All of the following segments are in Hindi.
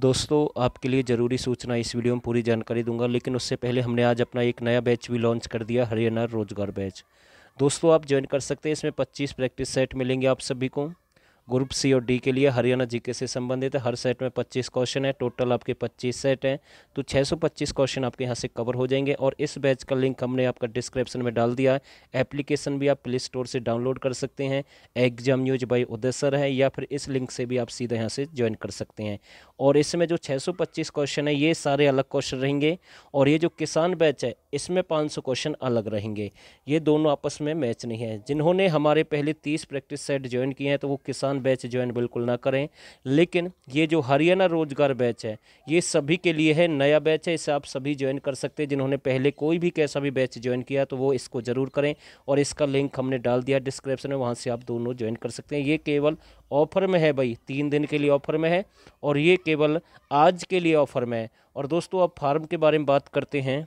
दोस्तों आपके लिए ज़रूरी सूचना इस वीडियो में पूरी जानकारी दूंगा लेकिन उससे पहले हमने आज अपना एक नया बैच भी लॉन्च कर दिया हरियाणा रोजगार बैच दोस्तों आप ज्वाइन कर सकते हैं इसमें 25 प्रैक्टिस सेट मिलेंगे आप सभी को ग्रुप सी और डी के लिए हरियाणा जीके से संबंधित है हर सेट में 25 क्वेश्चन है टोटल आपके 25 सेट हैं तो 625 क्वेश्चन आपके यहाँ से कवर हो जाएंगे और इस बैच का लिंक हमने आपका डिस्क्रिप्शन में डाल दिया है एप्लीकेशन भी आप प्ले स्टोर से डाउनलोड कर सकते हैं exam news by Uday sir है या फिर इस लिंक से भी आप सीधे यहाँ से ज्वाइन कर सकते हैं और इसमें जो छः क्वेश्चन है ये सारे अलग क्वेश्चन रहेंगे और ये जो किसान बैच है इसमें 500 क्वेश्चन अलग रहेंगे ये दोनों आपस में मैच नहीं है जिन्होंने हमारे पहले 30 प्रैक्टिस सेट ज्वाइन किए हैं तो वो किसान बैच ज्वाइन बिल्कुल ना करें लेकिन ये जो हरियाणा रोजगार बैच है ये सभी के लिए है नया बैच है इसे आप सभी ज्वाइन कर सकते हैं जिन्होंने पहले कोई भी कैसा भी बैच ज्वाइन किया तो वो इसको ज़रूर करें और इसका लिंक हमने डाल दिया डिस्क्रिप्शन में वहाँ से आप दोनों ज्वाइन कर सकते हैं ये केवल ऑफर में है भाई तीन दिन के लिए ऑफर में है और ये केवल आज के लिए ऑफर में है और दोस्तों आप फार्म के बारे में बात करते हैं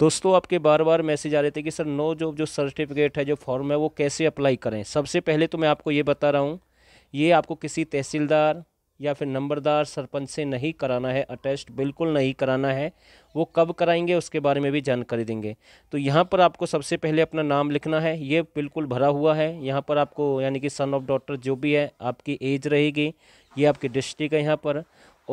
दोस्तों आपके बार बार मैसेज आ रहे थे कि सर नो जॉब जो सर्टिफिकेट है जो फॉर्म है वो कैसे अप्लाई करें सबसे पहले तो मैं आपको ये बता रहा हूँ ये आपको किसी तहसीलदार या फिर नंबरदार सरपंच से नहीं कराना है अटेस्ट बिल्कुल नहीं कराना है वो कब कराएंगे उसके बारे में भी जानकारी देंगे तो यहाँ पर आपको सबसे पहले अपना नाम लिखना है ये बिल्कुल भरा हुआ है यहाँ पर आपको यानी कि सन ऑफ डॉक्टर जो भी है आपकी एज रहेगी ये आपकी डिस्ट्रिक्ट है यहाँ पर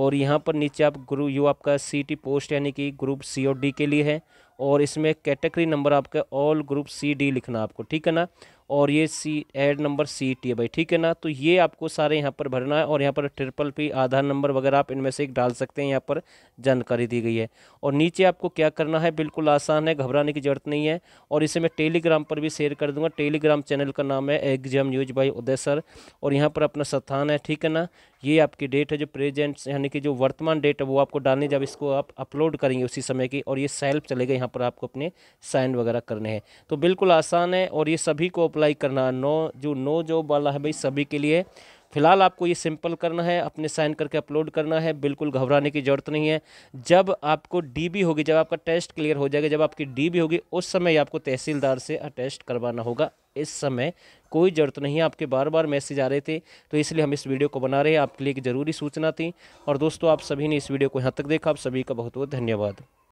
और यहाँ पर नीचे आप ग्रुप यू आपका सी टी पोस्ट यानी कि ग्रुप सी ओ डी के लिए है और इसमें कैटेगरी नंबर आपका ऑल ग्रुप सी डी लिखना आपको ठीक है ना और ये सी एड नंबर सी टी है भाई ठीक है ना तो ये आपको सारे यहाँ पर भरना है और यहाँ पर ट्रिपल पी आधार नंबर वगैरह आप इनमें से एक डाल सकते हैं यहाँ पर जानकारी दी गई है और नीचे आपको क्या करना है बिल्कुल आसान है घबराने की ज़रूरत नहीं है और इसे मैं टेलीग्राम पर भी शेयर कर दूंगा टेलीग्राम चैनल का नाम है exam news by Uday sir और यहाँ पर अपना स्थान है ठीक है ना ये आपकी डेट है जो प्रेजेंट यानी कि जो वर्तमान डेट है वो आपको डालने जब इसको आप अपलोड करेंगे उसी समय की और ये सेल्फ चलेगा यहाँ पर आपको अपने साइन वगैरह करने हैं तो बिल्कुल आसान है और ये सभी को अप्लाई करना नो जो नो जॉब वाला है भाई सभी के लिए फिलहाल आपको ये सिंपल करना है अपने साइन करके अपलोड करना है बिल्कुल घबराने की ज़रूरत नहीं है जब आपको डीबी होगी जब आपका टेस्ट क्लियर हो जाएगा जब आपकी डीबी होगी उस समय आपको तहसीलदार से अटेस्ट करवाना होगा इस समय कोई ज़रूरत नहीं है आपके बार बार मैसेज आ रहे थे तो इसलिए हम इस वीडियो को बना रहे हैं आपके लिए एक ज़रूरी सूचना थी और दोस्तों आप सभी ने इस वीडियो को यहाँ तक देखा आप सभी का बहुत बहुत धन्यवाद